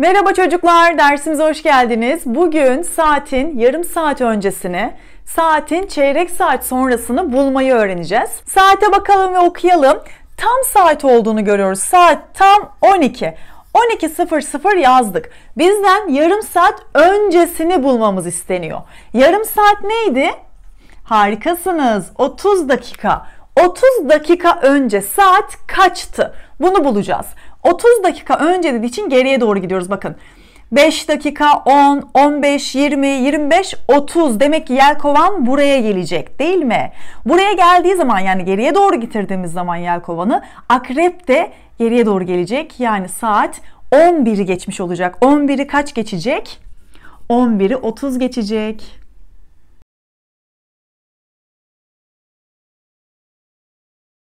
Merhaba çocuklar, dersimize hoş geldiniz. Bugün saatin yarım saat öncesini, saatin çeyrek saat sonrasını bulmayı öğreneceğiz. Saate bakalım ve okuyalım. Tam saat olduğunu görüyoruz. Saat tam 12. 12.00 yazdık. Bizden yarım saat öncesini bulmamız isteniyor. Yarım saat neydi? Harikasınız. 30 dakika. 30 dakika önce saat kaçtı? Bunu bulacağız. 30 dakika önce dediği için geriye doğru gidiyoruz bakın. 5 dakika 10, 15, 20, 25, 30 demek ki yelkovan buraya gelecek değil mi? Buraya geldiği zaman yani geriye doğru getirdiğimiz zaman yelkovanı akrep de geriye doğru gelecek. Yani saat 11'i geçmiş olacak. 11'i kaç geçecek? 11'i 30 geçecek.